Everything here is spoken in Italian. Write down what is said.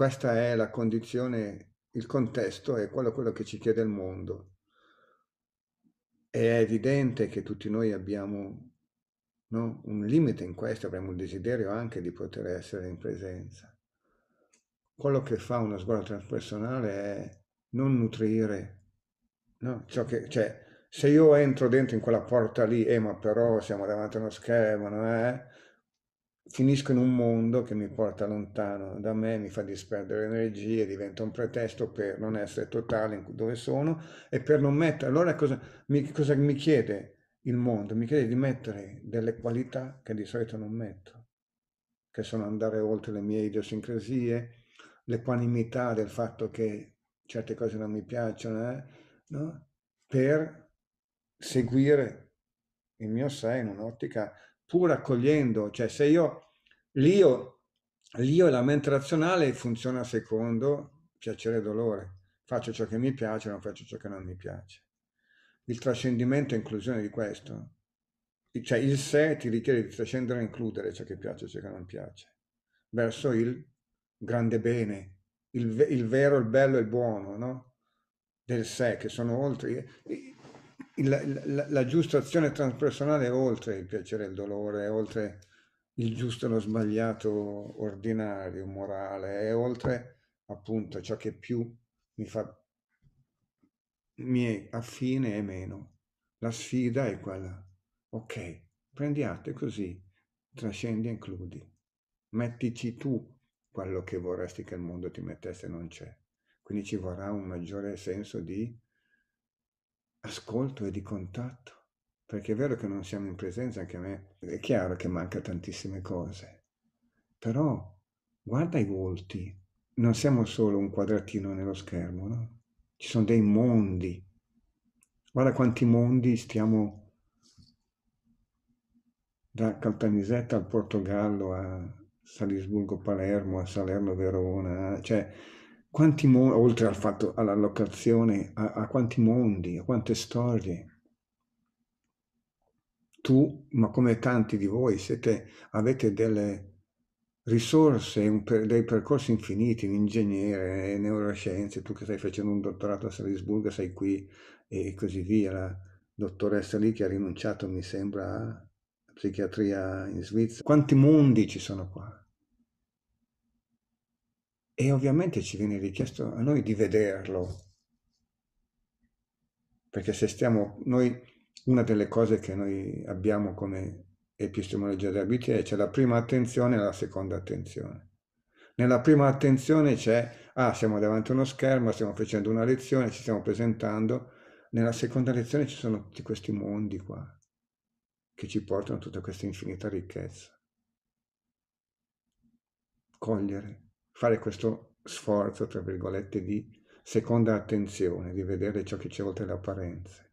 Questa è la condizione, il contesto è quello, quello che ci chiede il mondo. è evidente che tutti noi abbiamo no, un limite in questo, abbiamo un desiderio anche di poter essere in presenza. Quello che fa uno sguardo transpersonale è non nutrire, no? che, cioè, se io entro dentro in quella porta lì, eh, ma però siamo davanti a uno schermo, no? Eh? finisco in un mondo che mi porta lontano da me, mi fa disperdere energie, diventa un pretesto per non essere totale dove sono e per non mettere... Allora cosa mi, cosa mi chiede il mondo? Mi chiede di mettere delle qualità che di solito non metto, che sono andare oltre le mie idiosincrasie, l'equanimità del fatto che certe cose non mi piacciono, eh? no? per seguire il mio sé in un'ottica pur accogliendo, cioè se io L'io, l'io e la mente razionale funziona secondo piacere e dolore. Faccio ciò che mi piace, non faccio ciò che non mi piace. Il trascendimento e inclusione di questo. Cioè il sé ti richiede di trascendere e includere ciò che piace e ciò che non piace. Verso il grande bene, il, il vero, il bello e il buono, no? Del sé, che sono oltre... La, la, la, giusta azione transpersonale è oltre il piacere e il dolore, è oltre il giusto e lo sbagliato ordinario, morale, e oltre appunto ciò che più mi fa mi è affine e meno. La sfida è quella. Ok, prendi atto così trascendi e includi. Mettici tu quello che vorresti che il mondo ti mettesse e non c'è. Quindi ci vorrà un maggiore senso di ascolto e di contatto perché è vero che non siamo in presenza, anche a me è chiaro che manca tantissime cose, però guarda i volti, non siamo solo un quadratino nello schermo, no? Ci sono dei mondi, guarda quanti mondi stiamo da Caltanisetta al Portogallo a Salisburgo Palermo a Salerno Verona cioè quanti mondi oltre al fatto alla locazione a, a quanti mondi a quante storie tu, ma come tanti di voi, siete, avete delle risorse, un, dei percorsi infiniti, un ingegnere, neuroscienze, tu che stai facendo un dottorato a Salisburgo, sei qui e così via, la dottoressa lì che ha rinunciato, mi sembra, alla psichiatria in Svizzera. Quanti mondi ci sono qua? E ovviamente ci viene richiesto a noi di vederlo, perché se stiamo, noi una delle cose che noi abbiamo come epistemologia della BT è c'è la prima attenzione e la seconda attenzione. Nella prima attenzione c'è, ah, siamo davanti a uno schermo, stiamo facendo una lezione, ci stiamo presentando. Nella seconda lezione ci sono tutti questi mondi qua, che ci portano tutta questa infinita ricchezza. Cogliere, fare questo sforzo, tra virgolette, di seconda attenzione, di vedere ciò che c'è oltre le apparenze.